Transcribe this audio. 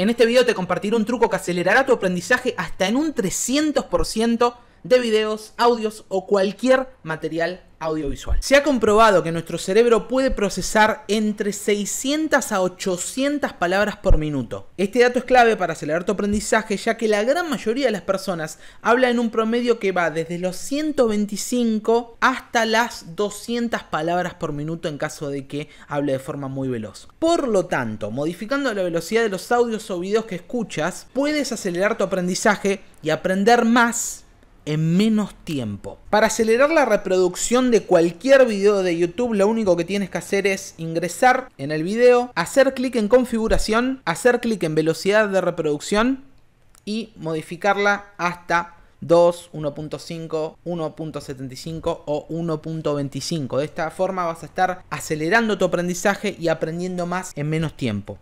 En este video te compartiré un truco que acelerará tu aprendizaje hasta en un 300% de videos, audios o cualquier material audiovisual. Se ha comprobado que nuestro cerebro puede procesar entre 600 a 800 palabras por minuto. Este dato es clave para acelerar tu aprendizaje ya que la gran mayoría de las personas habla en un promedio que va desde los 125 hasta las 200 palabras por minuto en caso de que hable de forma muy veloz. Por lo tanto, modificando la velocidad de los audios o videos que escuchas, puedes acelerar tu aprendizaje y aprender más en menos tiempo. Para acelerar la reproducción de cualquier video de YouTube, lo único que tienes que hacer es ingresar en el video, hacer clic en configuración, hacer clic en velocidad de reproducción y modificarla hasta 2, 1.5, 1.75 o 1.25. De esta forma vas a estar acelerando tu aprendizaje y aprendiendo más en menos tiempo.